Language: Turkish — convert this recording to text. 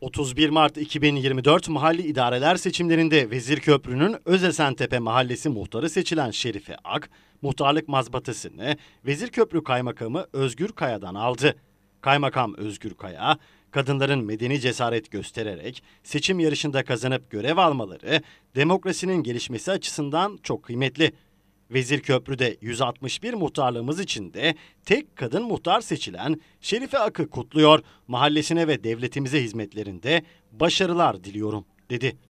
31 Mart 2024 mahalli idareler seçimlerinde Vezirköprü'nün Özesentepe mahallesi muhtarı seçilen Şerife Ak, muhtarlık mazbatasını Vezirköprü Kaymakamı Özgür Kaya'dan aldı. Kaymakam Özgür Kaya, kadınların medeni cesaret göstererek seçim yarışında kazanıp görev almaları demokrasinin gelişmesi açısından çok kıymetli Vezir Köprü'de 161 muhtarlığımız içinde tek kadın muhtar seçilen Şerife Ak'ı kutluyor, mahallesine ve devletimize hizmetlerinde başarılar diliyorum dedi.